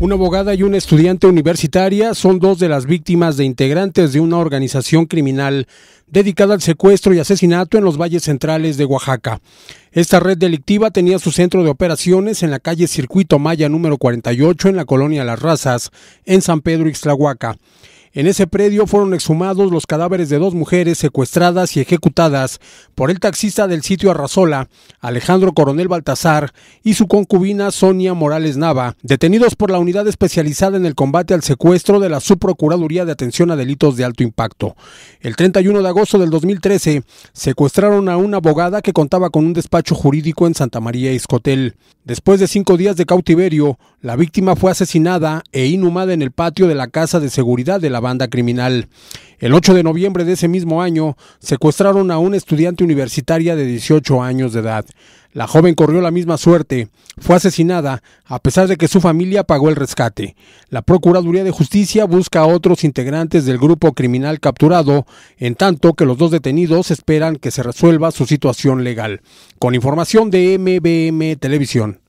Una abogada y una estudiante universitaria son dos de las víctimas de integrantes de una organización criminal dedicada al secuestro y asesinato en los valles centrales de Oaxaca. Esta red delictiva tenía su centro de operaciones en la calle Circuito Maya número 48 en la colonia Las Razas, en San Pedro Ixtlahuaca. En ese predio fueron exhumados los cadáveres de dos mujeres secuestradas y ejecutadas por el taxista del sitio Arrasola, Alejandro Coronel Baltazar, y su concubina Sonia Morales Nava, detenidos por la unidad especializada en el combate al secuestro de la Subprocuraduría de Atención a Delitos de Alto Impacto. El 31 de agosto del 2013, secuestraron a una abogada que contaba con un despacho jurídico en Santa María Iscotel. Después de cinco días de cautiverio, la víctima fue asesinada e inhumada en el patio de la Casa de Seguridad de la banda criminal. El 8 de noviembre de ese mismo año, secuestraron a una estudiante universitaria de 18 años de edad. La joven corrió la misma suerte, fue asesinada, a pesar de que su familia pagó el rescate. La Procuraduría de Justicia busca a otros integrantes del grupo criminal capturado, en tanto que los dos detenidos esperan que se resuelva su situación legal. Con información de MBM Televisión.